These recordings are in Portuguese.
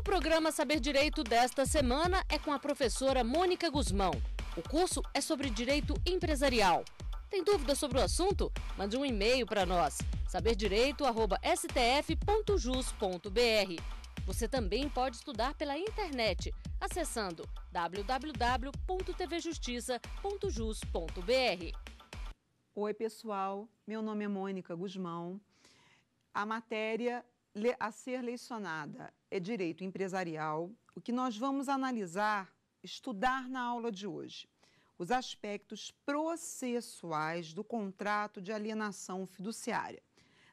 O programa Saber Direito desta semana é com a professora Mônica Guzmão. O curso é sobre direito empresarial. Tem dúvidas sobre o assunto? Mande um e-mail para nós, saberdireito@stf.jus.br. Você também pode estudar pela internet, acessando www.tvjustiça.jus.br. Oi, pessoal. Meu nome é Mônica Guzmão. A matéria a ser lecionada é direito empresarial, o que nós vamos analisar, estudar na aula de hoje. Os aspectos processuais do contrato de alienação fiduciária.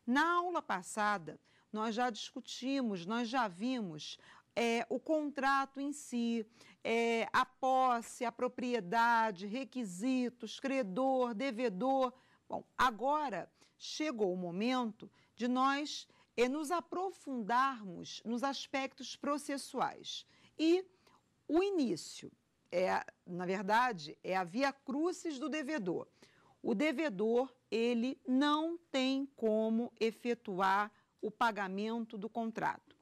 Na aula passada, nós já discutimos, nós já vimos é, o contrato em si, é, a posse, a propriedade, requisitos, credor, devedor. Bom, agora chegou o momento de nós é nos aprofundarmos nos aspectos processuais. E o início é, na verdade, é a via crucis do devedor. O devedor, ele não tem como efetuar o pagamento do contrato.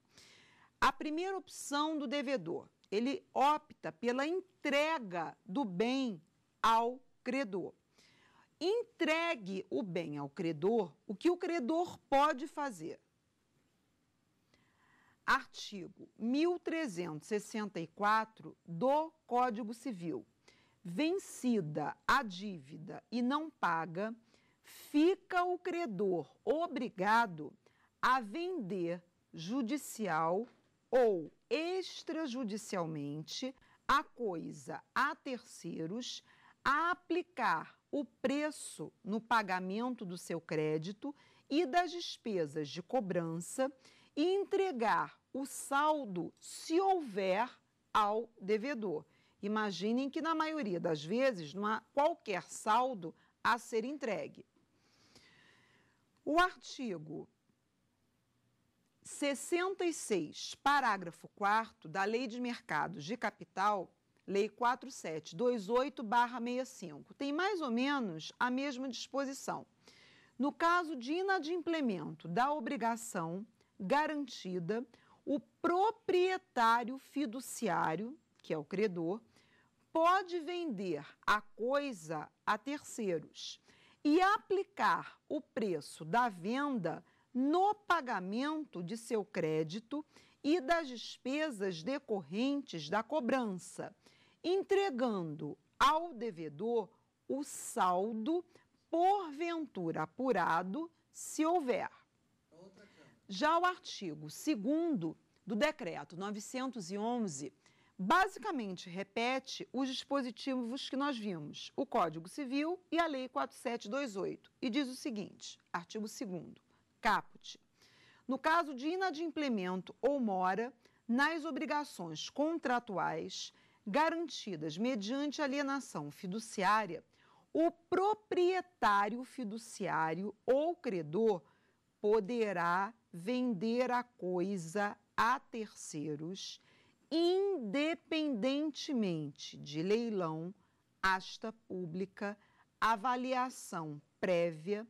A primeira opção do devedor, ele opta pela entrega do bem ao credor. Entregue o bem ao credor, o que o credor pode fazer? artigo 1364 do Código Civil. Vencida a dívida e não paga, fica o credor obrigado a vender judicial ou extrajudicialmente a coisa a terceiros, a aplicar o preço no pagamento do seu crédito e das despesas de cobrança e entregar o saldo, se houver, ao devedor. Imaginem que, na maioria das vezes, não há qualquer saldo a ser entregue. O artigo 66, parágrafo 4 da Lei de Mercados de Capital, Lei 4728-65, tem mais ou menos a mesma disposição. No caso de inadimplemento da obrigação garantida, o proprietário fiduciário, que é o credor, pode vender a coisa a terceiros e aplicar o preço da venda no pagamento de seu crédito e das despesas decorrentes da cobrança, entregando ao devedor o saldo porventura apurado, se houver. Já o artigo 2 do decreto 911 basicamente repete os dispositivos que nós vimos, o Código Civil e a Lei 4728, e diz o seguinte: artigo 2 caput. No caso de inadimplemento ou mora nas obrigações contratuais garantidas mediante alienação fiduciária, o proprietário fiduciário ou credor poderá vender a coisa a terceiros, independentemente de leilão, asta pública, avaliação prévia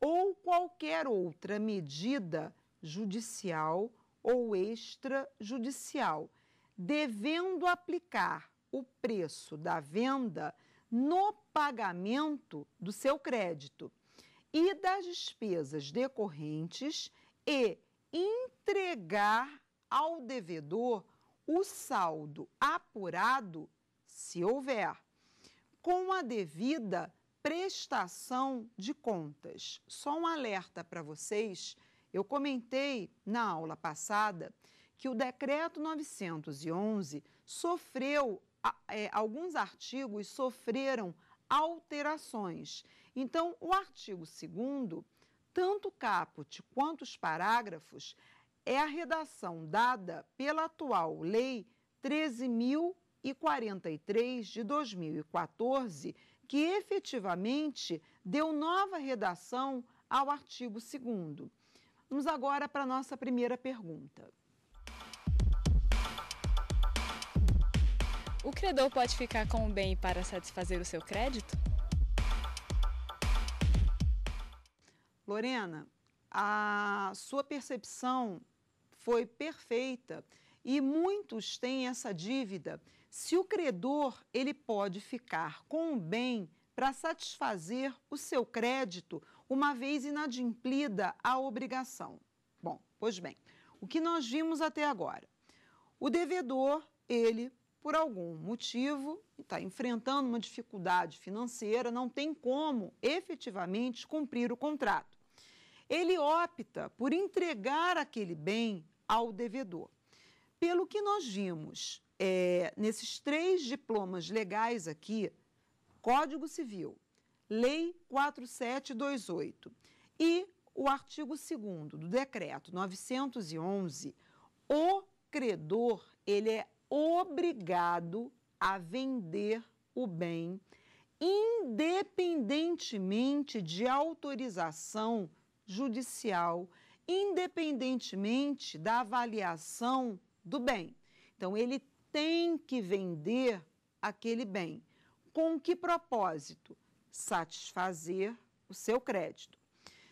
ou qualquer outra medida judicial ou extrajudicial, devendo aplicar o preço da venda no pagamento do seu crédito e das despesas decorrentes e entregar ao devedor o saldo apurado, se houver, com a devida prestação de contas. Só um alerta para vocês: eu comentei na aula passada que o decreto 911 sofreu, é, alguns artigos sofreram alterações. Então, o artigo 2 tanto o caput quanto os parágrafos é a redação dada pela atual Lei 13.043 de 2014, que efetivamente deu nova redação ao artigo 2. Vamos agora para a nossa primeira pergunta. O credor pode ficar com o bem para satisfazer o seu crédito? Lorena, a sua percepção foi perfeita e muitos têm essa dívida. Se o credor ele pode ficar com o bem para satisfazer o seu crédito, uma vez inadimplida a obrigação. Bom, pois bem, o que nós vimos até agora? O devedor, ele, por algum motivo, está enfrentando uma dificuldade financeira, não tem como efetivamente cumprir o contrato ele opta por entregar aquele bem ao devedor. Pelo que nós vimos é, nesses três diplomas legais aqui, Código Civil, Lei 4728 e o artigo 2 do decreto 911, o credor, ele é obrigado a vender o bem independentemente de autorização judicial, independentemente da avaliação do bem. Então, ele tem que vender aquele bem. Com que propósito? Satisfazer o seu crédito.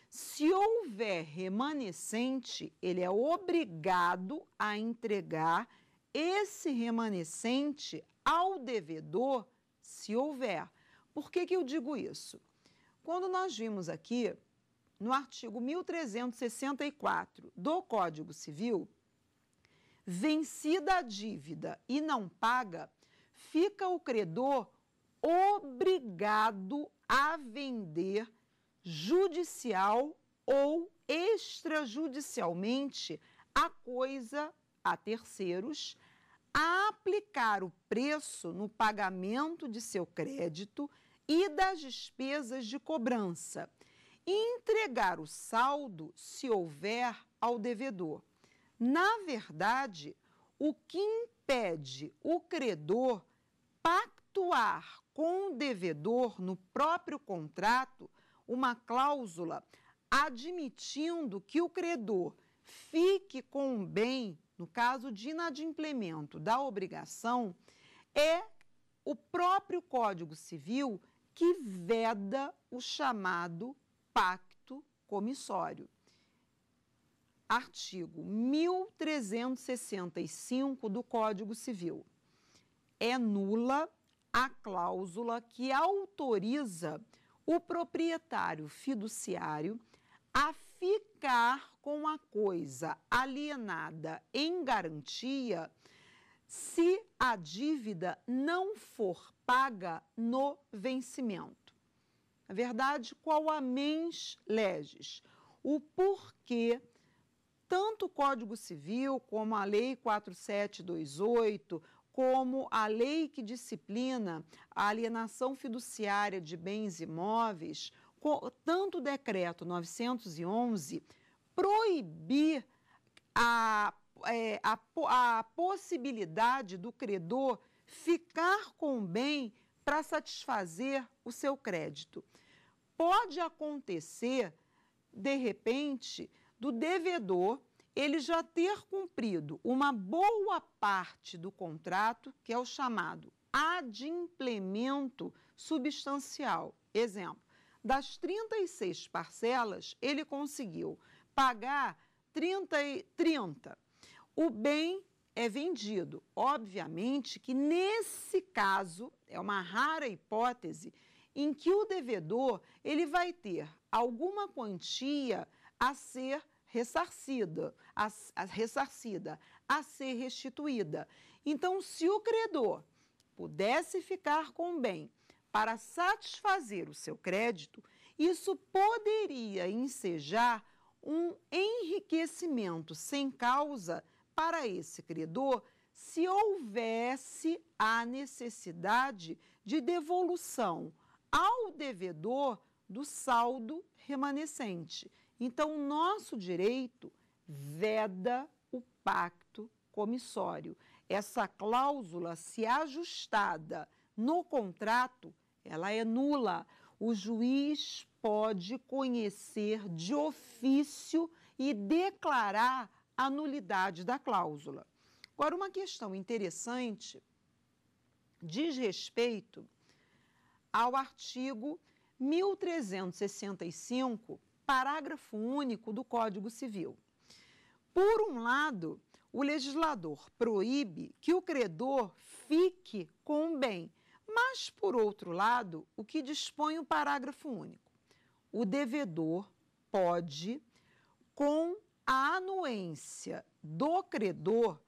Se houver remanescente, ele é obrigado a entregar esse remanescente ao devedor, se houver. Por que, que eu digo isso? Quando nós vimos aqui no artigo 1364 do Código Civil, vencida a dívida e não paga, fica o credor obrigado a vender judicial ou extrajudicialmente a coisa a terceiros, a aplicar o preço no pagamento de seu crédito e das despesas de cobrança entregar o saldo se houver ao devedor. Na verdade, o que impede o credor pactuar com o devedor no próprio contrato uma cláusula admitindo que o credor fique com o um bem, no caso de inadimplemento da obrigação, é o próprio Código Civil que veda o chamado pacto comissório. Artigo 1365 do Código Civil. É nula a cláusula que autoriza o proprietário fiduciário a ficar com a coisa alienada em garantia se a dívida não for paga no vencimento. A verdade, qual a mens leges. O porquê tanto o Código Civil como a Lei 4728, como a lei que disciplina a alienação fiduciária de bens imóveis, tanto o decreto 911 proibir a, é, a, a possibilidade do credor ficar com o bem para satisfazer o seu crédito. Pode acontecer, de repente, do devedor ele já ter cumprido uma boa parte do contrato, que é o chamado adimplemento substancial. Exemplo, das 36 parcelas, ele conseguiu pagar 30, 30. O bem é vendido. Obviamente que, nesse caso, é uma rara hipótese em que o devedor ele vai ter alguma quantia a ser ressarcida, a, a, ressarcida, a ser restituída. Então, se o credor pudesse ficar com o bem para satisfazer o seu crédito, isso poderia ensejar um enriquecimento sem causa para esse credor se houvesse a necessidade de devolução ao devedor do saldo remanescente. Então, o nosso direito veda o pacto comissório. Essa cláusula, se ajustada no contrato, ela é nula. O juiz pode conhecer de ofício e declarar a nulidade da cláusula. Agora, uma questão interessante diz respeito ao artigo 1365, parágrafo único do Código Civil. Por um lado, o legislador proíbe que o credor fique com o bem, mas, por outro lado, o que dispõe o parágrafo único? O devedor pode, com a anuência do credor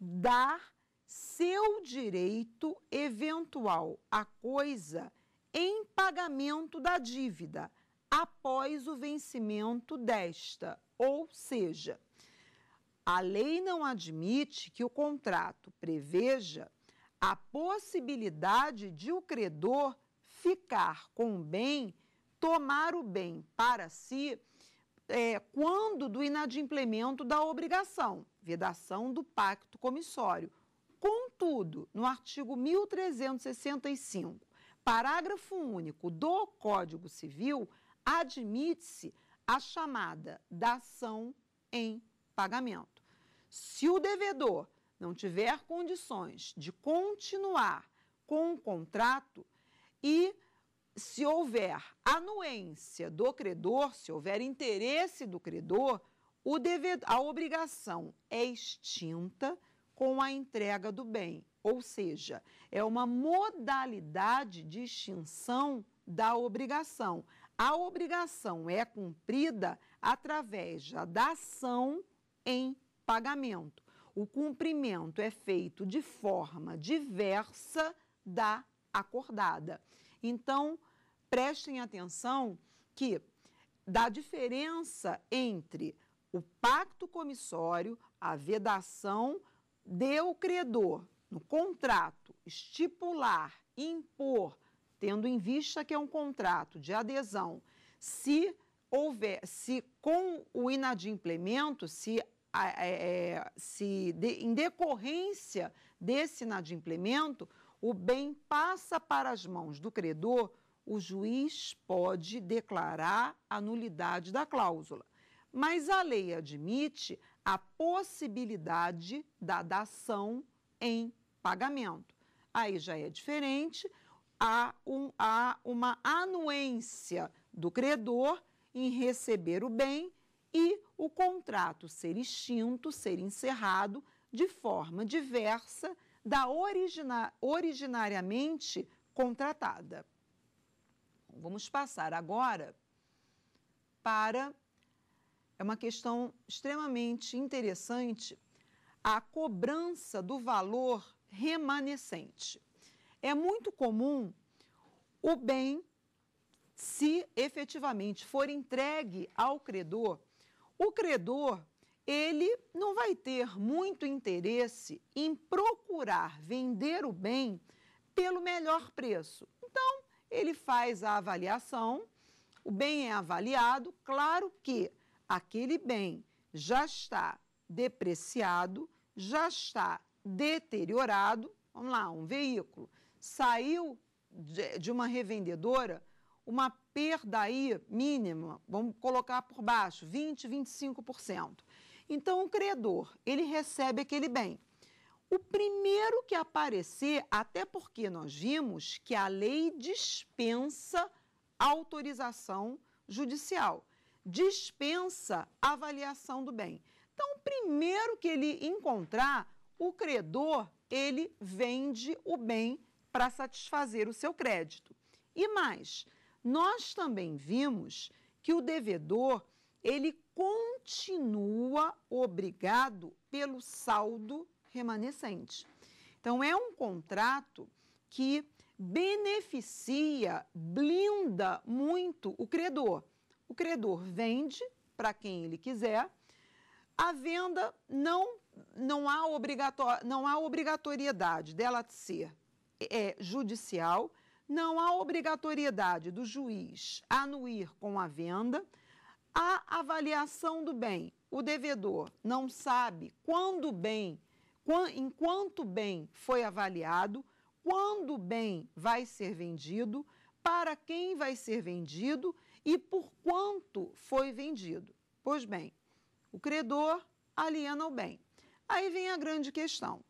dá seu direito eventual à coisa em pagamento da dívida após o vencimento desta, ou seja, a lei não admite que o contrato preveja a possibilidade de o credor ficar com o bem, tomar o bem para si é, quando do inadimplemento da obrigação, vedação do pacto comissório. Contudo, no artigo 1365, parágrafo único do Código Civil, admite-se a chamada dação em pagamento. Se o devedor não tiver condições de continuar com o contrato e se houver anuência do credor, se houver interesse do credor, o a obrigação é extinta com a entrega do bem, ou seja, é uma modalidade de extinção da obrigação. A obrigação é cumprida através da ação em pagamento. O cumprimento é feito de forma diversa da acordada. Então, prestem atenção que da diferença entre o pacto comissório, a vedação, deu credor no contrato estipular, impor, tendo em vista que é um contrato de adesão, se houver, se com o inadimplemento, se, é, é, se de, em decorrência desse inadimplemento, o bem passa para as mãos do credor, o juiz pode declarar a nulidade da cláusula. Mas a lei admite a possibilidade da dação em pagamento. Aí já é diferente, há, um, há uma anuência do credor em receber o bem e o contrato ser extinto, ser encerrado de forma diversa da origina originariamente contratada. Vamos passar agora para é uma questão extremamente interessante a cobrança do valor remanescente. É muito comum o bem, se efetivamente for entregue ao credor, o credor ele não vai ter muito interesse em procurar vender o bem pelo melhor preço. Então, ele faz a avaliação, o bem é avaliado, claro que aquele bem já está depreciado, já está deteriorado. Vamos lá, um veículo saiu de uma revendedora, uma perda aí mínima, vamos colocar por baixo, 20, 25%. Então, o credor, ele recebe aquele bem. O primeiro que aparecer, até porque nós vimos que a lei dispensa autorização judicial, dispensa avaliação do bem. Então, o primeiro que ele encontrar, o credor, ele vende o bem para satisfazer o seu crédito. E mais, nós também vimos que o devedor, ele continua obrigado pelo saldo remanescente. Então, é um contrato que beneficia, blinda muito o credor. O credor vende para quem ele quiser. A venda não, não, há, obrigator, não há obrigatoriedade dela ser é, é, judicial, não há obrigatoriedade do juiz anuir com a venda a avaliação do bem. O devedor não sabe quando o bem, enquanto bem foi avaliado, quando o bem vai ser vendido, para quem vai ser vendido e por quanto foi vendido. Pois bem, o credor aliena o bem. Aí vem a grande questão.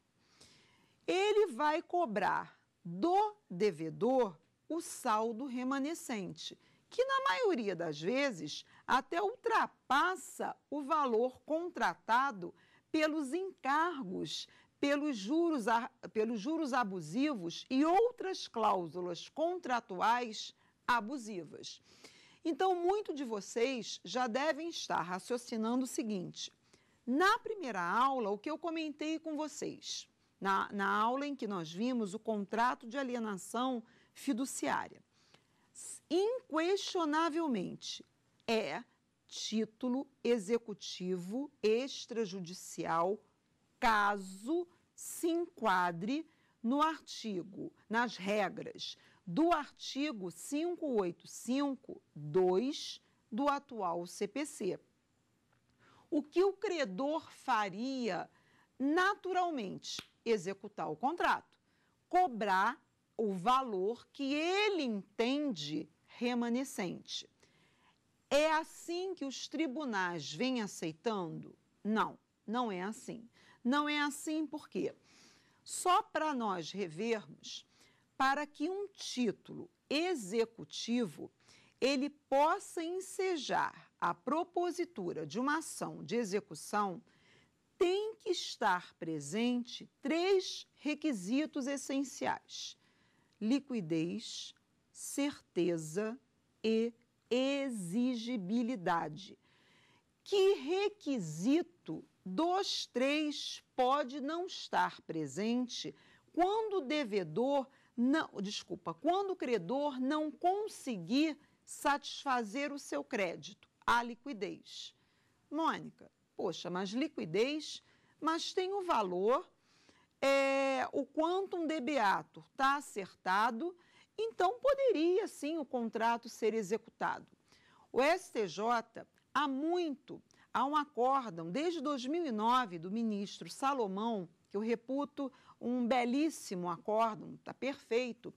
Ele vai cobrar do devedor o saldo remanescente, que na maioria das vezes até ultrapassa o valor contratado pelos encargos, pelos juros, pelos juros abusivos e outras cláusulas contratuais abusivas. Então, muito de vocês já devem estar raciocinando o seguinte: na primeira aula, o que eu comentei com vocês, na, na aula em que nós vimos o contrato de alienação fiduciária, inquestionavelmente, é título executivo extrajudicial caso se enquadre no artigo, nas regras do artigo 585.2 do atual CPC. O que o credor faria naturalmente? Executar o contrato, cobrar o valor que ele entende remanescente. É assim que os tribunais vêm aceitando? Não, não é assim. Não é assim porque só para nós revermos, para que um título executivo ele possa ensejar a propositura de uma ação de execução, tem que estar presente três requisitos essenciais: liquidez, certeza e exigibilidade. Que requisito dos três pode não estar presente quando o devedor não, desculpa, quando o credor não conseguir satisfazer o seu crédito, a liquidez. Mônica, poxa, mas liquidez, mas tem o valor, é, o um debeato está acertado então poderia sim o contrato ser executado. O STJ há muito há um acórdão desde 2009 do ministro Salomão, que eu reputo um belíssimo acórdão, está perfeito.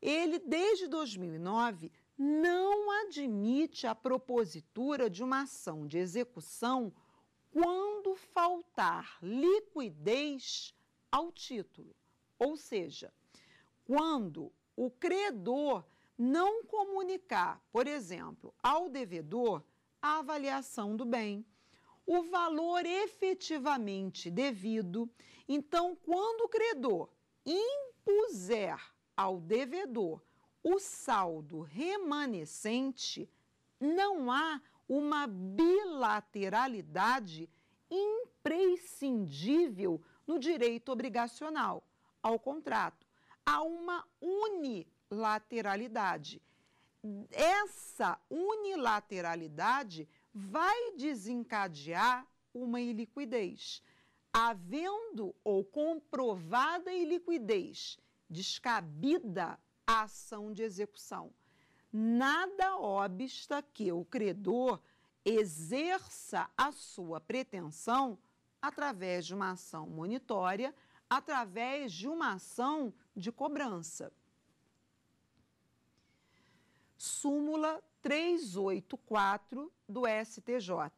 Ele desde 2009 não admite a propositura de uma ação de execução quando faltar liquidez ao título, ou seja, quando o credor não comunicar, por exemplo, ao devedor a avaliação do bem, o valor efetivamente devido. Então, quando o credor impuser ao devedor o saldo remanescente, não há uma bilateralidade imprescindível no direito obrigacional ao contrato a uma unilateralidade. Essa unilateralidade vai desencadear uma iliquidez. Havendo ou comprovada iliquidez, descabida a ação de execução. Nada obsta que o credor exerça a sua pretensão através de uma ação monitória, através de uma ação de cobrança. Súmula 384 do STJ.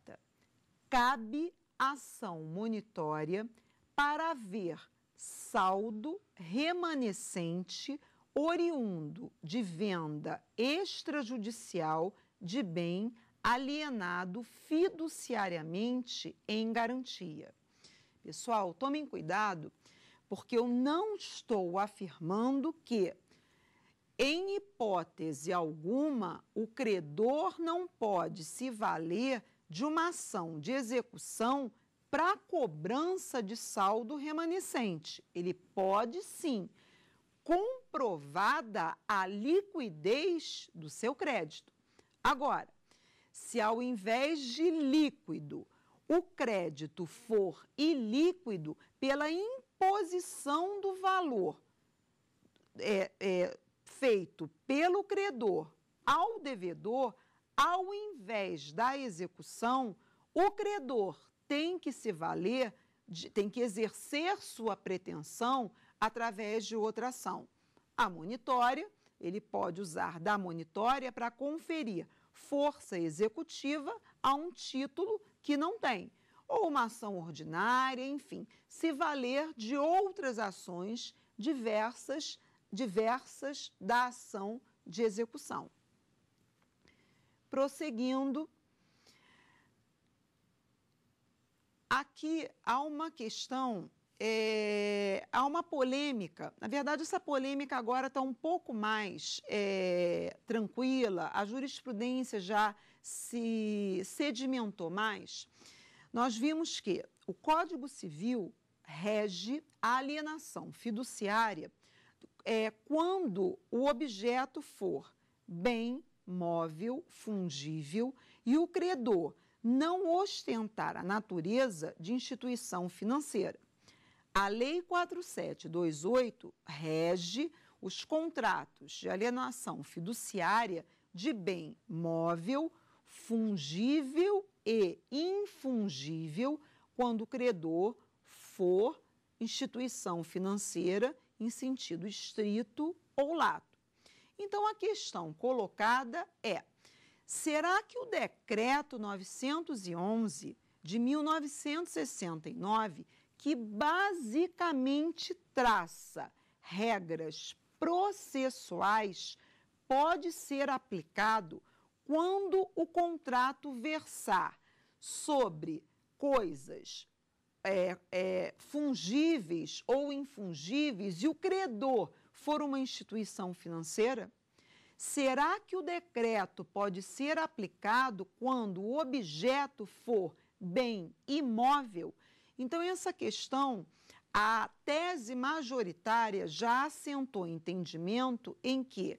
Cabe ação monitória para haver saldo remanescente oriundo de venda extrajudicial de bem alienado fiduciariamente em garantia. Pessoal, tomem cuidado porque eu não estou afirmando que, em hipótese alguma, o credor não pode se valer de uma ação de execução para cobrança de saldo remanescente. Ele pode sim, comprovada a liquidez do seu crédito. Agora, se ao invés de líquido o crédito for ilíquido pela reposição do valor é, é, feito pelo credor ao devedor, ao invés da execução, o credor tem que se valer, de, tem que exercer sua pretensão através de outra ação. A monitória, ele pode usar da monitória para conferir força executiva a um título que não tem ou uma ação ordinária, enfim, se valer de outras ações diversas, diversas da ação de execução. Prosseguindo, aqui há uma questão, é, há uma polêmica. Na verdade, essa polêmica agora está um pouco mais é, tranquila, a jurisprudência já se sedimentou mais nós vimos que o Código Civil rege a alienação fiduciária é, quando o objeto for bem móvel, fungível e o credor não ostentar a natureza de instituição financeira. A Lei 4728 rege os contratos de alienação fiduciária de bem móvel, fungível e infungível quando o credor for instituição financeira em sentido estrito ou lato. Então, a questão colocada é: será que o decreto 911 de 1969, que basicamente traça regras processuais, pode ser aplicado quando o contrato versar sobre coisas é, é, fungíveis ou infungíveis e o credor for uma instituição financeira, será que o decreto pode ser aplicado quando o objeto for bem imóvel? Então, essa questão, a tese majoritária já assentou entendimento em que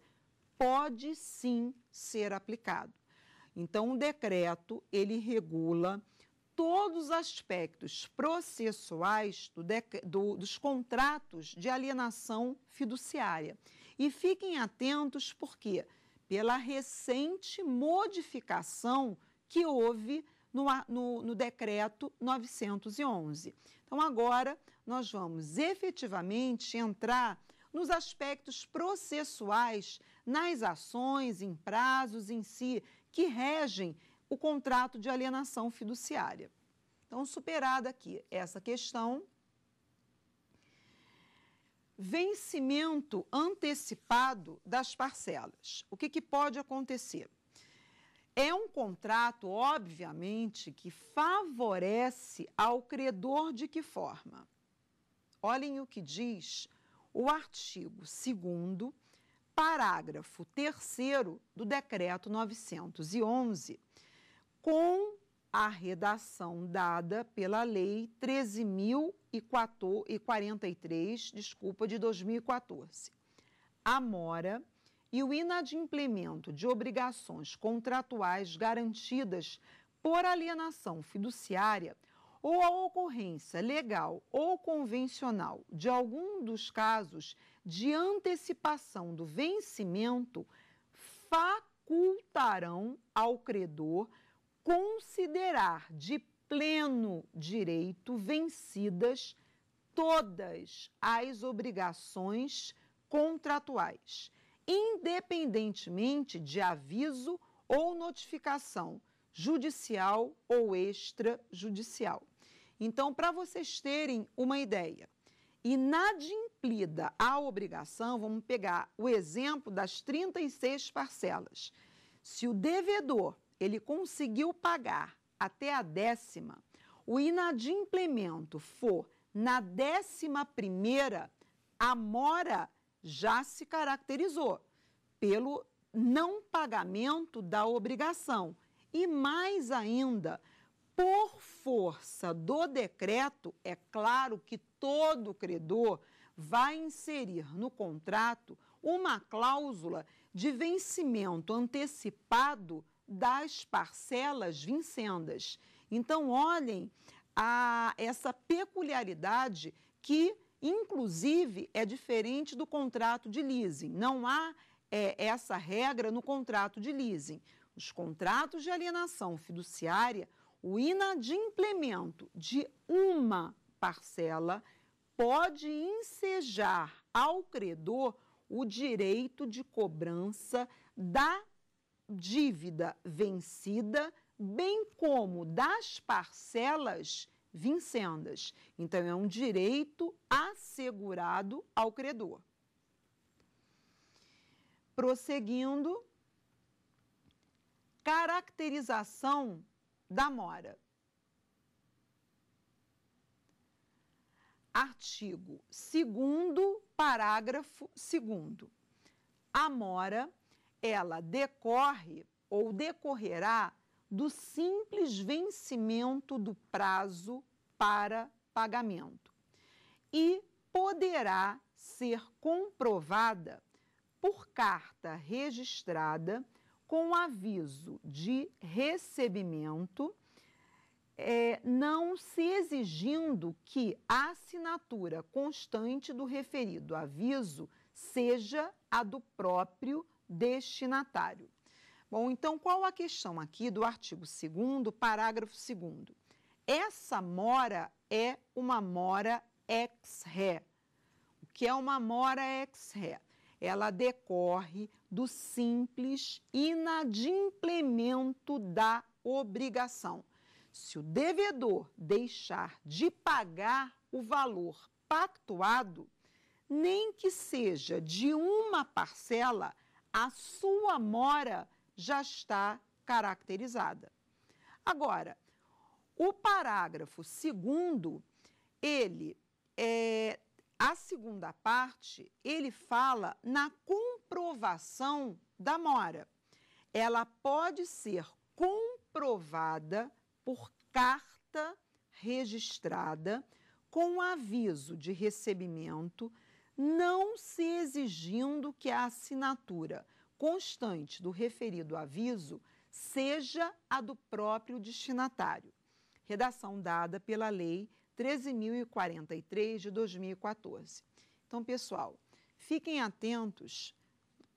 pode sim ser aplicado. Então, o decreto ele regula todos os aspectos processuais do do, dos contratos de alienação fiduciária. E fiquem atentos porque pela recente modificação que houve no, no, no decreto 911. Então agora nós vamos efetivamente entrar nos aspectos processuais nas ações, em prazos em si, que regem o contrato de alienação fiduciária. Então, superada aqui essa questão, vencimento antecipado das parcelas. O que, que, pode acontecer? É um contrato, obviamente, que favorece ao credor de que forma? Olhem o que diz o artigo 2 parágrafo 3 do decreto 911, com a redação dada pela lei 13043, desculpa, de 2014. A mora e o inadimplemento de obrigações contratuais garantidas por alienação fiduciária ou a ocorrência legal ou convencional de algum dos casos de antecipação do vencimento facultarão ao credor considerar de pleno direito vencidas todas as obrigações contratuais, independentemente de aviso ou notificação judicial ou extrajudicial. Então, para vocês terem uma ideia, inadimplência cumprida a obrigação, vamos pegar o exemplo das 36 parcelas. Se o devedor ele conseguiu pagar até a décima, o inadimplemento for na décima primeira, a mora já se caracterizou pelo não pagamento da obrigação e mais ainda, por força do decreto, é claro que todo credor vai inserir no contrato uma cláusula de vencimento antecipado das parcelas vincendas. Então, olhem a essa peculiaridade que, inclusive, é diferente do contrato de leasing. Não há é, essa regra no contrato de leasing. Os contratos de alienação fiduciária, o inadimplemento de uma parcela pode ensejar ao credor o direito de cobrança da dívida vencida, bem como das parcelas vincendas. Então, é um direito assegurado ao credor. Prosseguindo, caracterização da mora. artigo 2 parágrafo 2 A mora, ela decorre ou decorrerá do simples vencimento do prazo para pagamento e poderá ser comprovada por carta registrada com aviso de recebimento é, não se exigindo que a assinatura constante do referido aviso seja a do próprio destinatário. Bom, então qual a questão aqui do artigo 2 parágrafo 2 Essa mora é uma mora ex ré. O que é uma mora ex ré? Ela decorre do simples inadimplemento da obrigação. Se o devedor deixar de pagar o valor pactuado, nem que seja de uma parcela, a sua mora já está caracterizada. Agora, o parágrafo segundo, ele é, a segunda parte, ele fala na comprovação da mora. Ela pode ser comprovada por carta registrada com aviso de recebimento, não se exigindo que a assinatura constante do referido aviso seja a do próprio destinatário. Redação dada pela Lei 13.043 de 2014. Então, pessoal, fiquem atentos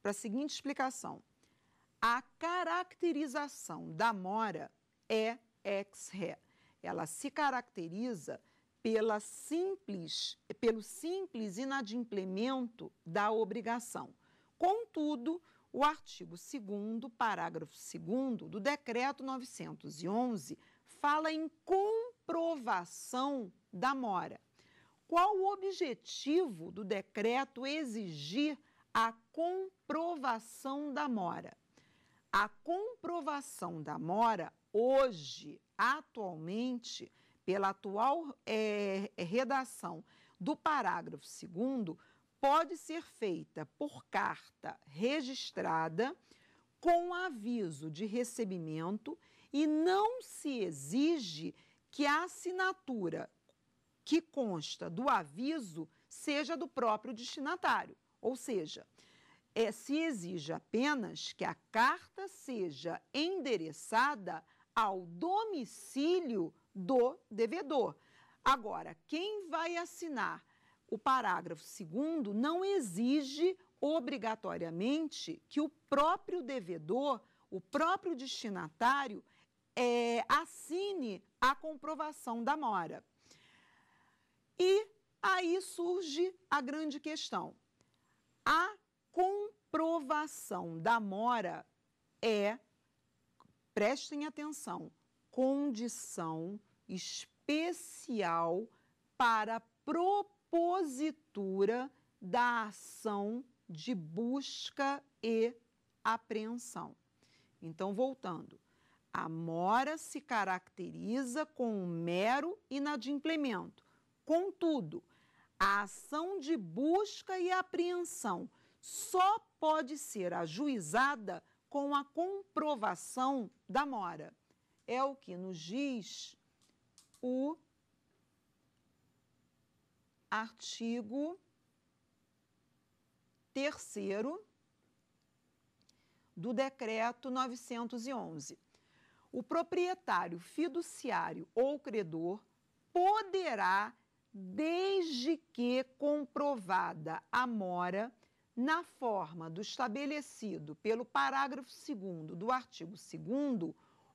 para a seguinte explicação: a caracterização da mora é ex ré. Ela se caracteriza pela simples, pelo simples inadimplemento da obrigação. Contudo, o artigo 2 parágrafo 2 do decreto 911 fala em comprovação da mora. Qual o objetivo do decreto exigir a comprovação da mora? A comprovação da mora hoje, atualmente, pela atual é, redação do parágrafo 2, pode ser feita por carta registrada com aviso de recebimento e não se exige que a assinatura que consta do aviso seja do próprio destinatário. Ou seja, é, se exige apenas que a carta seja endereçada ao domicílio do devedor. Agora, quem vai assinar o parágrafo segundo não exige obrigatoriamente que o próprio devedor, o próprio destinatário, é, assine a comprovação da mora. E aí surge a grande questão. A comprovação da mora é prestem atenção, condição especial para propositura da ação de busca e apreensão. Então, voltando, a mora se caracteriza com um mero inadimplemento. Contudo, a ação de busca e apreensão só pode ser ajuizada com a comprovação da mora. É o que nos diz o artigo terceiro do decreto 911. O proprietário fiduciário ou credor poderá, desde que comprovada a mora, na forma do estabelecido pelo parágrafo 2 do artigo 2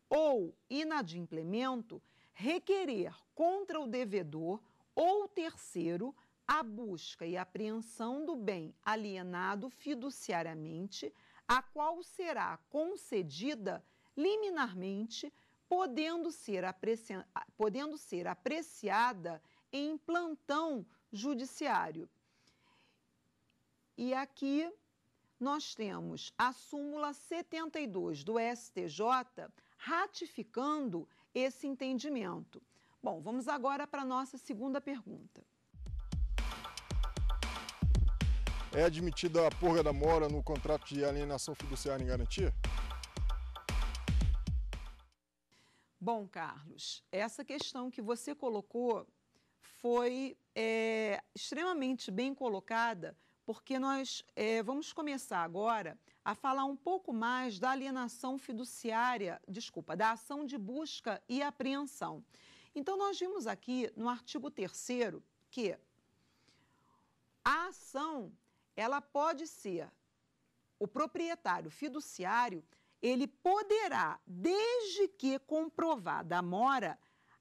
ou inadimplemento, requerer contra o devedor ou terceiro a busca e apreensão do bem alienado fiduciariamente, a qual será concedida liminarmente, podendo ser, apreciada, podendo ser apreciada em plantão judiciário. E aqui nós temos a súmula 72 do STJ ratificando esse entendimento. Bom, vamos agora para a nossa segunda pergunta. É admitida a purga da mora no contrato de alienação fiduciária em garantia? Bom, Carlos, essa questão que você colocou foi é, extremamente bem colocada porque nós é, vamos começar agora a falar um pouco mais da alienação fiduciária, desculpa, da ação de busca e apreensão. Então, nós vimos aqui no artigo 3 que a ação ela pode ser o proprietário fiduciário, ele poderá, desde que comprovada a mora,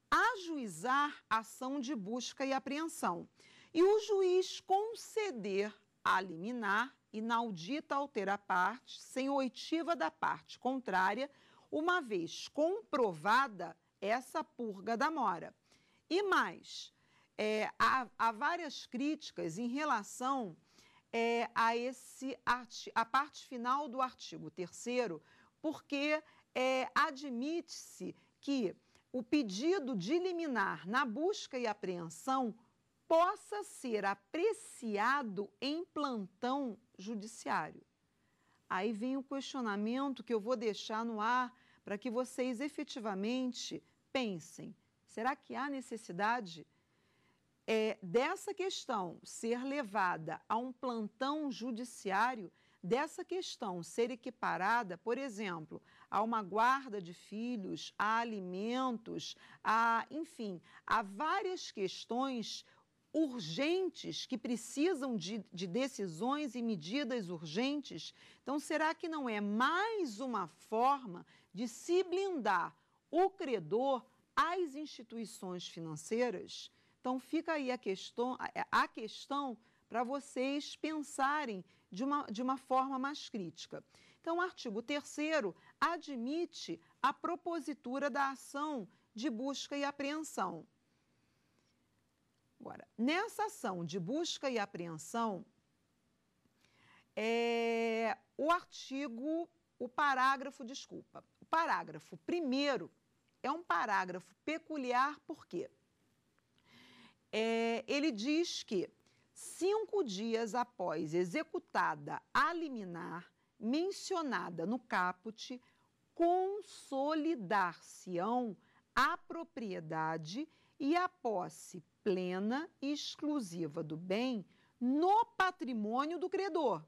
ajuizar ação de busca e apreensão e o juiz conceder a liminar inaudita altera a parte sem oitiva da parte contrária, uma vez comprovada essa purga da mora. E mais, é, há, há, várias críticas em relação é, a esse a parte final do artigo 3 porque é, admite-se que o pedido de liminar na busca e apreensão possa ser apreciado em plantão judiciário. Aí vem o questionamento que eu vou deixar no ar para que vocês efetivamente pensem: será que há necessidade é, dessa questão ser levada a um plantão judiciário? Dessa questão ser equiparada, por exemplo, a uma guarda de filhos, a alimentos, a, enfim, a várias questões urgentes, que precisam de, de, decisões e medidas urgentes. Então, será que não é mais uma forma de se blindar o credor às instituições financeiras? Então, fica aí a questão, a questão para vocês pensarem de uma, de uma forma mais crítica. Então, o artigo 3 admite a propositura da ação de busca e apreensão. Agora, nessa ação de busca e apreensão, é, o artigo, o parágrafo, desculpa, o parágrafo primeiro é um parágrafo peculiar porque é, ele diz que cinco dias após executada a liminar mencionada no caput, consolidar-se-ão a propriedade e a posse plena e exclusiva do bem no patrimônio do credor,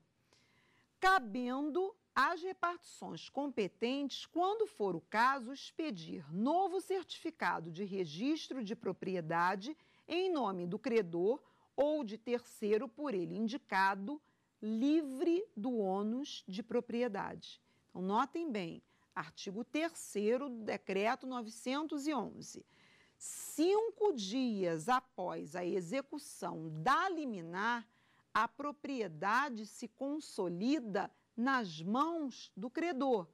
cabendo às repartições competentes, quando for o caso, expedir novo certificado de registro de propriedade em nome do credor ou de terceiro por ele indicado, livre do ônus de propriedade. Então, notem bem, artigo 3 do Decreto 911 cinco dias após a execução da liminar, a propriedade se consolida nas mãos do credor.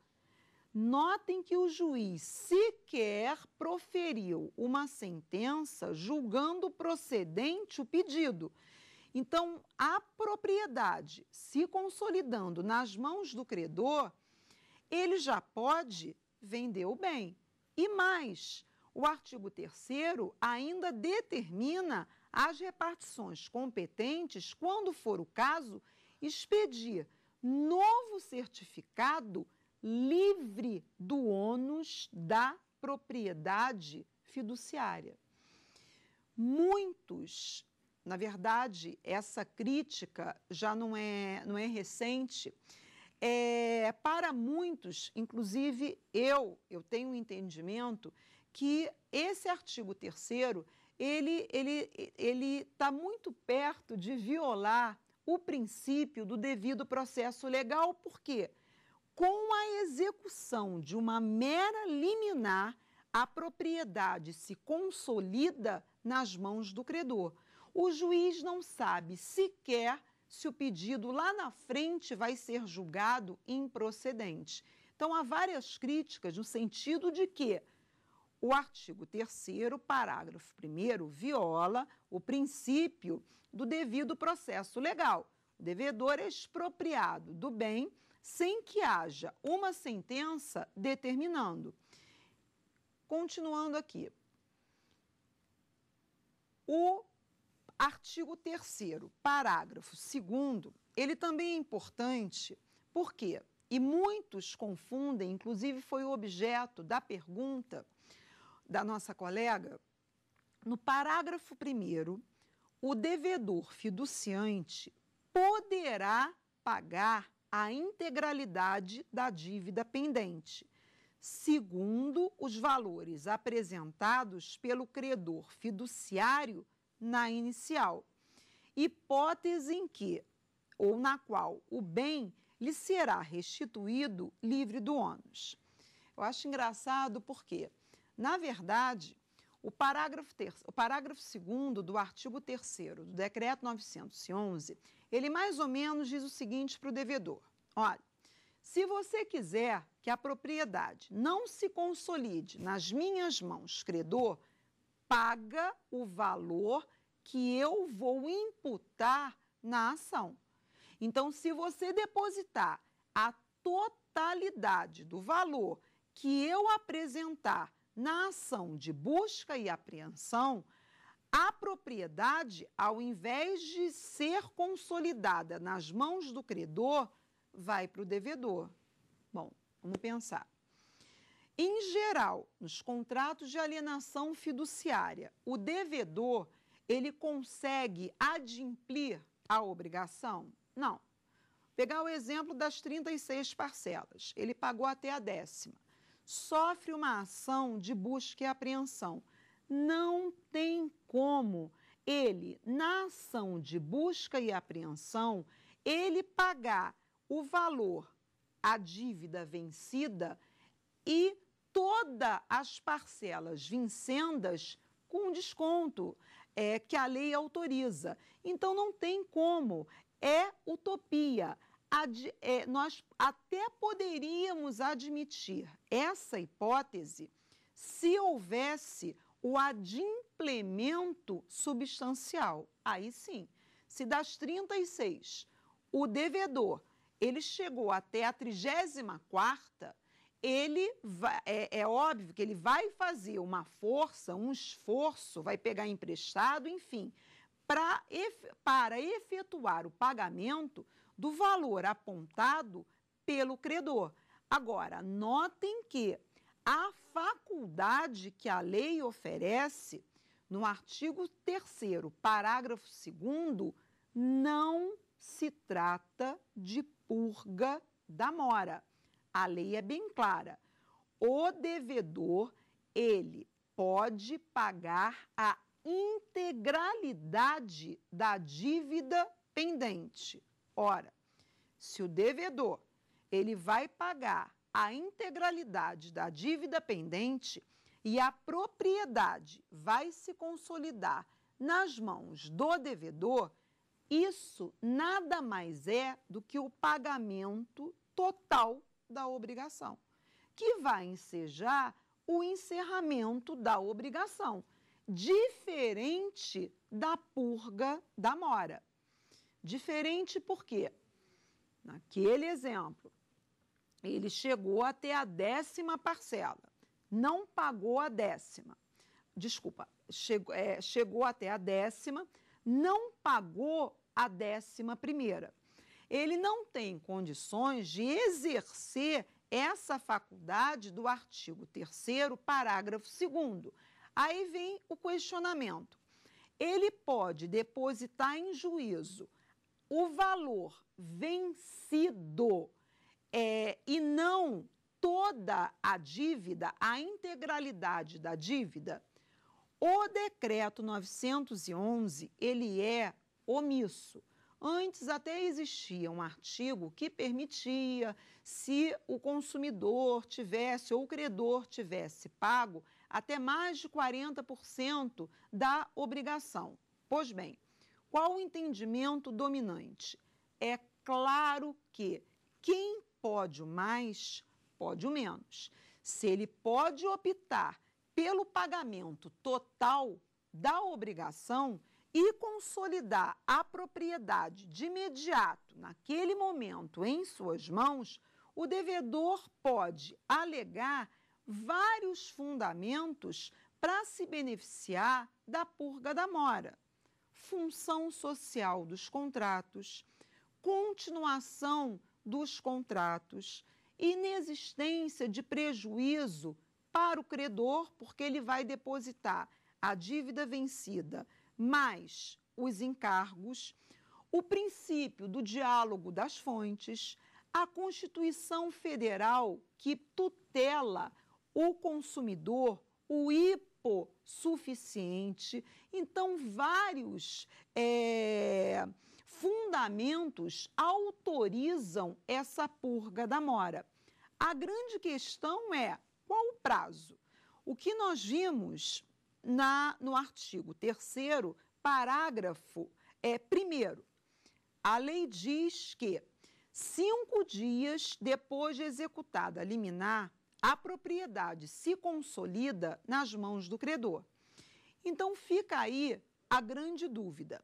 Notem que o juiz sequer proferiu uma sentença julgando procedente o pedido. Então, a propriedade se consolidando nas mãos do credor, ele já pode vender o bem. E mais, o artigo 3 ainda determina as repartições competentes, quando for o caso, expedir novo certificado livre do ônus da propriedade fiduciária. Muitos, na verdade, essa crítica já não é, não é recente. É, para muitos, inclusive eu, eu tenho um entendimento que esse artigo 3 ele ele ele está muito perto de violar o princípio do devido processo legal, porque com a execução de uma mera liminar, a propriedade se consolida nas mãos do credor. O juiz não sabe sequer se o pedido lá na frente vai ser julgado improcedente. Então, há várias críticas no sentido de que o artigo 3, parágrafo 1, viola o princípio do devido processo legal. O devedor é expropriado do bem sem que haja uma sentença determinando. Continuando aqui. O artigo 3, parágrafo 2, ele também é importante porque, e muitos confundem, inclusive foi o objeto da pergunta da nossa colega, no parágrafo 1, o devedor fiduciante poderá pagar a integralidade da dívida pendente, segundo os valores apresentados pelo credor fiduciário na inicial, hipótese em que ou na qual o bem lhe será restituído livre do ônus. Eu acho engraçado porque na verdade, o parágrafo, ter, o parágrafo 2 do artigo 3 do Decreto 911, ele mais ou menos diz o seguinte para o devedor: olha, se você quiser que a propriedade não se consolide nas minhas mãos, credor, paga o valor que eu vou imputar na ação. Então, se você depositar a totalidade do valor que eu apresentar na ação de busca e apreensão, a propriedade, ao invés de ser consolidada nas mãos do credor, vai para o devedor. Bom, vamos pensar. Em geral, nos contratos de alienação fiduciária, o devedor ele consegue adimplir a obrigação? Não. Pegar o exemplo das 36 parcelas. Ele pagou até a décima sofre uma ação de busca e apreensão. Não tem como ele, na ação de busca e apreensão, ele pagar o valor, a dívida vencida e todas as parcelas vincendas com desconto é, que a lei autoriza. Então não tem como, é utopia é, nós até poderíamos admitir essa hipótese se houvesse o adimplemento substancial. Aí sim, se das 36 o devedor ele chegou até a 34 ele vai, é, é, óbvio que ele vai fazer uma força, um esforço, vai pegar emprestado, enfim, para efetuar o pagamento do valor apontado pelo credor. Agora, notem que a faculdade que a lei oferece, no artigo 3, parágrafo 2, não se trata de purga da mora. A lei é bem clara. O devedor, ele pode pagar a integralidade da dívida pendente. Ora, se o devedor ele vai pagar a integralidade da dívida pendente e a propriedade vai se consolidar nas mãos do devedor, isso nada mais é do que o pagamento total da obrigação, que vai ensejar o encerramento da obrigação, diferente da purga da mora. Diferente porque, naquele exemplo, ele chegou até a décima parcela, não pagou a décima. Desculpa, chegou, é, chegou até a décima, não pagou a décima primeira. Ele não tem condições de exercer essa faculdade do artigo 3, parágrafo 2. Aí vem o questionamento. Ele pode depositar em juízo o valor vencido é, e não toda a dívida, a integralidade da dívida, o decreto 911 ele é omisso. Antes até existia um artigo que permitia, se o consumidor tivesse ou o credor tivesse pago, até mais de 40% da obrigação. Pois bem, qual o entendimento dominante? É claro que quem pode o mais, pode o menos. Se ele pode optar pelo pagamento total da obrigação e consolidar a propriedade de imediato, naquele momento, em suas mãos, o devedor pode alegar vários fundamentos para se beneficiar da purga da mora função social dos contratos, continuação dos contratos, inexistência de prejuízo para o credor, porque ele vai depositar a dívida vencida mais os encargos, o princípio do diálogo das fontes, a Constituição Federal que tutela o consumidor, o IP tempo suficiente. Então, vários é, fundamentos autorizam essa purga da mora. A grande questão é qual o prazo. O que nós vimos na, no artigo 3, parágrafo é, primeiro, a lei diz que cinco dias depois de executada a liminar, a propriedade se consolida nas mãos do credor. Então fica aí a grande dúvida.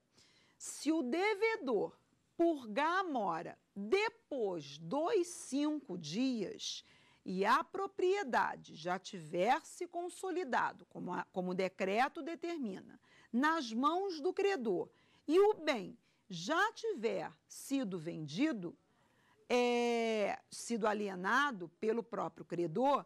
Se o devedor purgar a mora depois dos cinco dias e a propriedade já tiver se consolidado, como, a, como o decreto determina, nas mãos do credor e o bem já tiver sido vendido, é, sido alienado pelo próprio credor,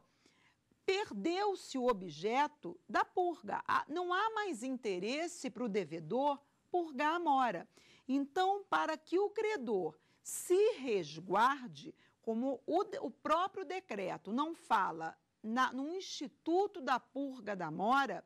perdeu-se o objeto da purga. Não há mais interesse para o devedor purgar a mora. Então, para que o credor se resguarde, como o, o próprio decreto não fala na, no Instituto da Purga da Mora,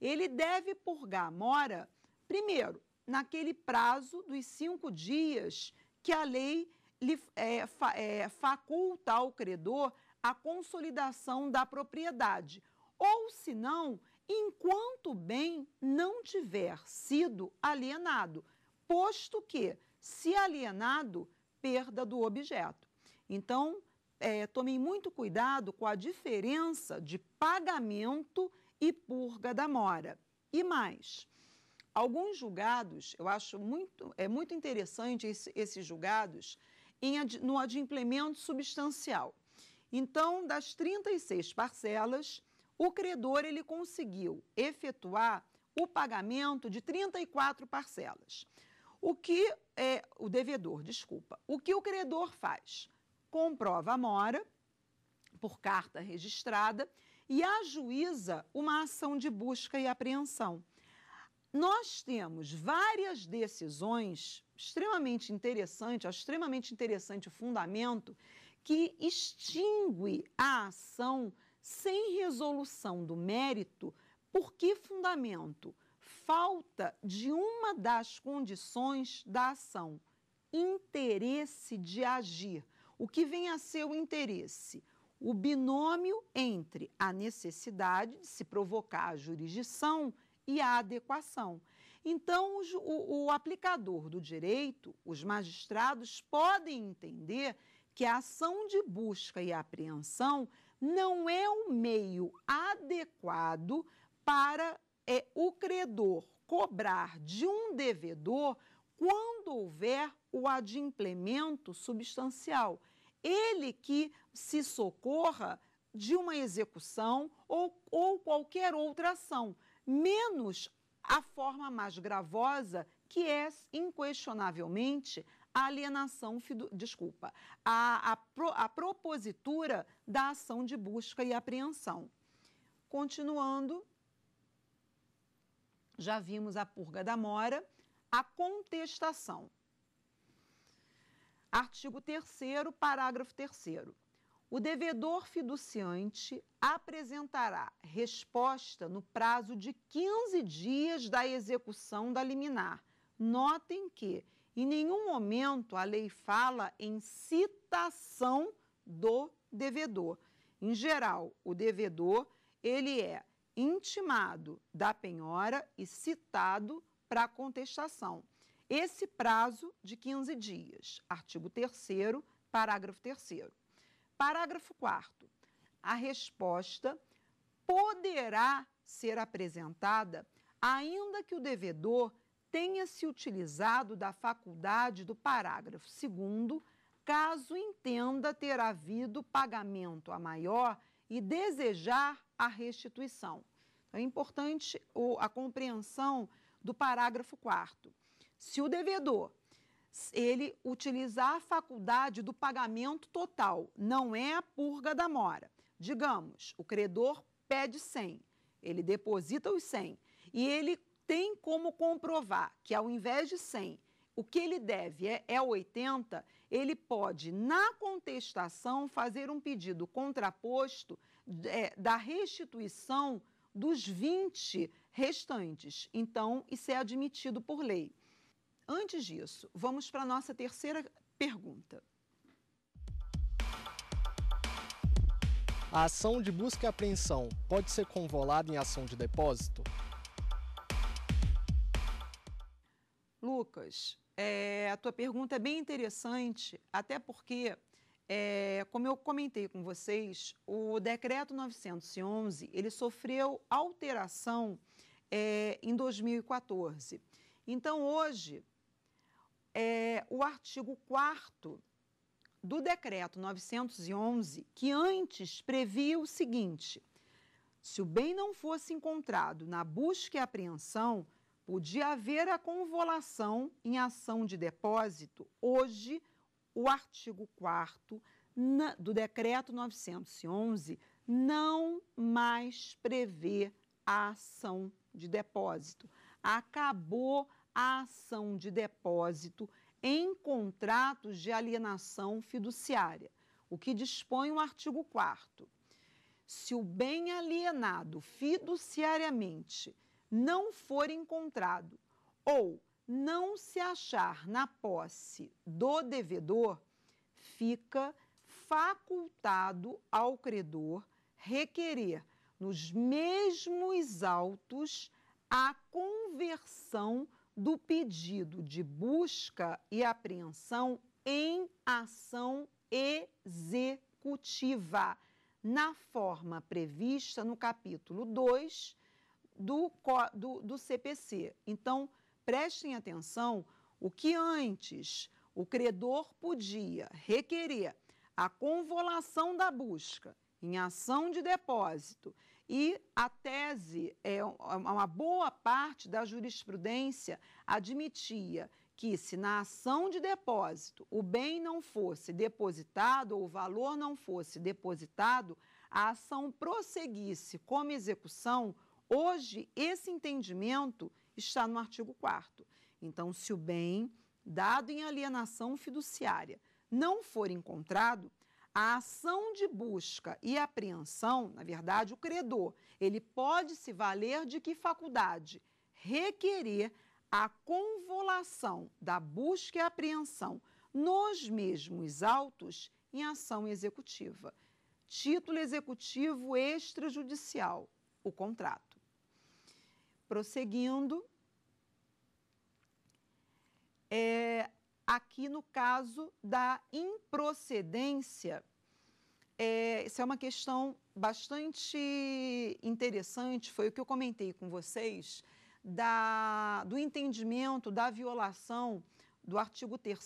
ele deve purgar a mora, primeiro, naquele prazo dos cinco dias que a lei lhe, é, fa, é, faculta ao credor a consolidação da propriedade, ou se não, enquanto o bem não tiver sido alienado, posto que, se alienado, perda do objeto. Então, é, tomem muito cuidado com a diferença de pagamento e purga da mora. E mais, alguns julgados, eu acho muito, é muito interessante esse, esses julgados, em, no adimplemento substancial. Então, das 36 parcelas, o credor ele conseguiu efetuar o pagamento de 34 parcelas. O que é o devedor, desculpa. O que o credor faz? Comprova a mora por carta registrada e ajuiza uma ação de busca e apreensão. Nós temos várias decisões extremamente interessantes, extremamente interessante o fundamento, que extingue a ação sem resolução do mérito, por que fundamento? Falta de uma das condições da ação, interesse de agir. O que vem a ser o interesse? O binômio entre a necessidade de se provocar a jurisdição e a adequação. Então, o, o aplicador do direito, os magistrados, podem entender que a ação de busca e apreensão não é o um meio adequado para é, o credor cobrar de um devedor quando houver o adimplemento substancial. Ele que se socorra de uma execução ou, ou qualquer outra ação, menos a forma mais gravosa, que é, inquestionavelmente, a alienação, desculpa, a, a, pro, a propositura da ação de busca e apreensão. Continuando, já vimos a purga da mora, a contestação. Artigo 3 parágrafo 3 o devedor fiduciante apresentará resposta no prazo de 15 dias da execução da liminar. Notem que, em nenhum momento, a lei fala em citação do devedor. Em geral, o devedor ele é intimado da penhora e citado para contestação. Esse prazo de 15 dias, artigo 3 parágrafo 3 Parágrafo 4. A resposta poderá ser apresentada, ainda que o devedor tenha se utilizado da faculdade do parágrafo 2, caso entenda ter havido pagamento a maior e desejar a restituição. Então, é importante a compreensão do parágrafo 4. Se o devedor ele utilizar a faculdade do pagamento total, não é a purga da mora. Digamos, o credor pede 100, ele deposita os 100 e ele tem como comprovar que ao invés de 100, o que ele deve é, é 80, ele pode, na contestação, fazer um pedido contraposto é, da restituição dos 20 restantes. Então, isso é admitido por lei. Antes disso, vamos para a nossa terceira pergunta. A ação de busca e apreensão pode ser convolada em ação de depósito? Lucas, é, a tua pergunta é bem interessante, até porque, é, como eu comentei com vocês, o decreto 911 ele sofreu alteração é, em 2014. Então, hoje, é, o artigo 4 do decreto 911, que antes previa o seguinte: se o bem não fosse encontrado na busca e apreensão, podia haver a convolação em ação de depósito. Hoje, o artigo 4 do decreto 911 não mais prevê a ação de depósito. Acabou a ação de depósito em contratos de alienação fiduciária, o que dispõe o artigo 4. Se o bem alienado fiduciariamente não for encontrado ou não se achar na posse do devedor, fica facultado ao credor requerer, nos mesmos autos, a conversão do pedido de busca e apreensão em ação executiva, na forma prevista no capítulo 2 do, do, do CPC. Então, prestem atenção o que antes o credor podia requerer a convolução da busca em ação de depósito e a tese, é, uma boa parte da jurisprudência admitia que, se na ação de depósito o bem não fosse depositado ou o valor não fosse depositado, a ação prosseguisse como execução, hoje esse entendimento está no artigo 4. Então, se o bem dado em alienação fiduciária não for encontrado, a ação de busca e apreensão, na verdade, o credor, ele pode se valer de que faculdade? Requerer a convolação da busca e apreensão nos mesmos autos em ação executiva. Título executivo extrajudicial, o contrato. Prosseguindo, é, Aqui no caso da improcedência, é, isso é uma questão bastante interessante, foi o que eu comentei com vocês, da, do entendimento da violação do artigo 3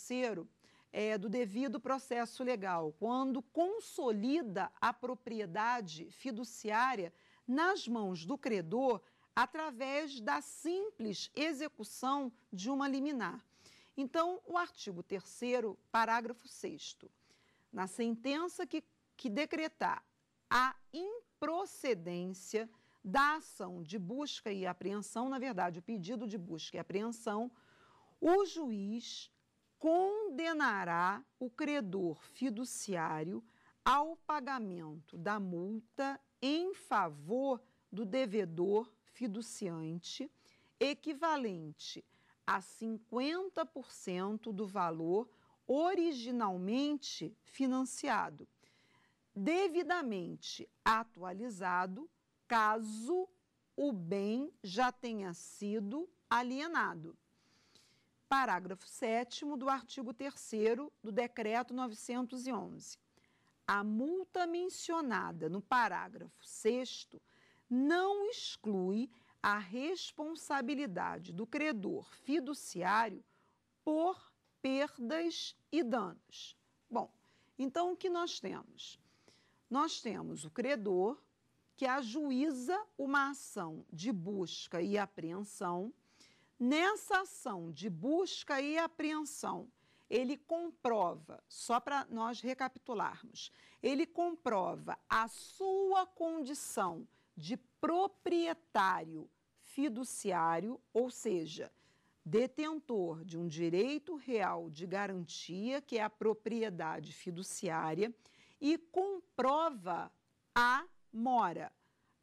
é, do devido processo legal, quando consolida a propriedade fiduciária nas mãos do credor através da simples execução de uma liminar. Então, o artigo 3 parágrafo 6 na sentença que, que decretar a improcedência da ação de busca e apreensão, na verdade, o pedido de busca e apreensão, o juiz condenará o credor fiduciário ao pagamento da multa em favor do devedor fiduciante, equivalente a a 50% do valor originalmente financiado, devidamente atualizado, caso o bem já tenha sido alienado. Parágrafo 7 do artigo 3 do Decreto 911. A multa mencionada no parágrafo 6 não exclui a responsabilidade do credor fiduciário por perdas e danos. Bom, então o que nós temos? Nós temos o credor que ajuiza uma ação de busca e apreensão. Nessa ação de busca e apreensão, ele comprova, só para nós recapitularmos, ele comprova a sua condição de proprietário fiduciário, ou seja, detentor de um direito real de garantia, que é a propriedade fiduciária, e comprova a mora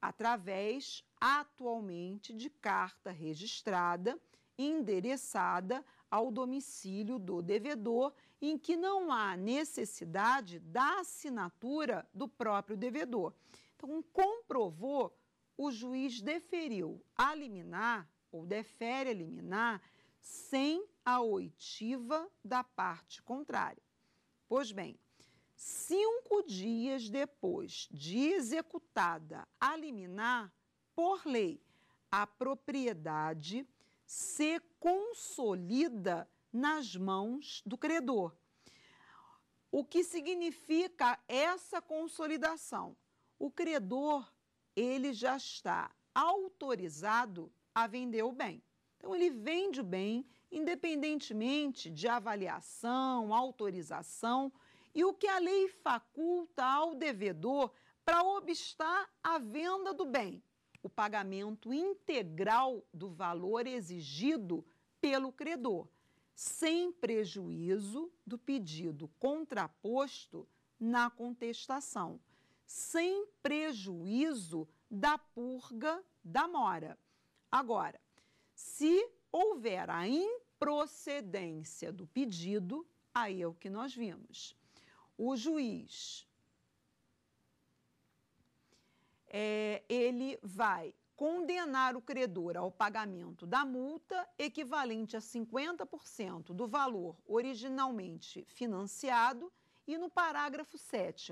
através atualmente de carta registrada endereçada ao domicílio do devedor, em que não há necessidade da assinatura do próprio devedor. Então, comprovou, o juiz deferiu a liminar, ou defere a liminar, sem a oitiva da parte contrária. Pois bem, cinco dias depois de executada a liminar, por lei, a propriedade se consolida nas mãos do credor. O que significa essa consolidação? o credor ele já está autorizado a vender o bem. Então ele vende o bem independentemente de avaliação, autorização e o que a lei faculta ao devedor para obstar a venda do bem, o pagamento integral do valor exigido pelo credor, sem prejuízo do pedido contraposto na contestação sem prejuízo da purga da mora. Agora, se houver a improcedência do pedido, aí é o que nós vimos. O juiz é, ele vai condenar o credor ao pagamento da multa equivalente a 50% do valor originalmente financiado e no parágrafo 7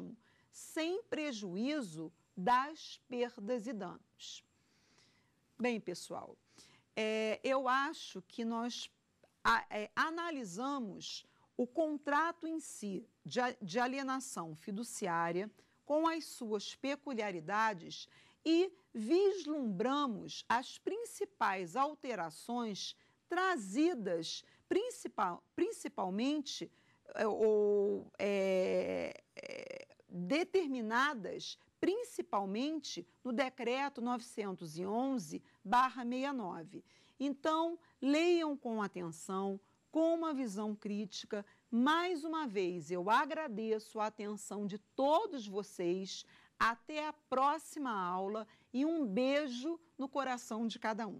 sem prejuízo das perdas e danos. Bem, pessoal, é, eu acho que nós a, é, analisamos o contrato em si de, de alienação fiduciária com as suas peculiaridades e vislumbramos as principais alterações trazidas principal, principalmente é, ou é, é, determinadas principalmente no decreto 911/69. Então, leiam com atenção, com uma visão crítica. Mais uma vez, eu agradeço a atenção de todos vocês. Até a próxima aula e um beijo no coração de cada um.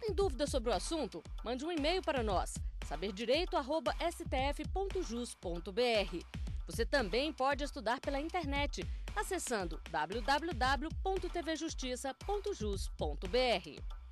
Tem dúvida sobre o assunto? Mande um e-mail para nós, saberdireito@stf.jus.br você também pode estudar pela internet, acessando www.tvjustiça.jus.br.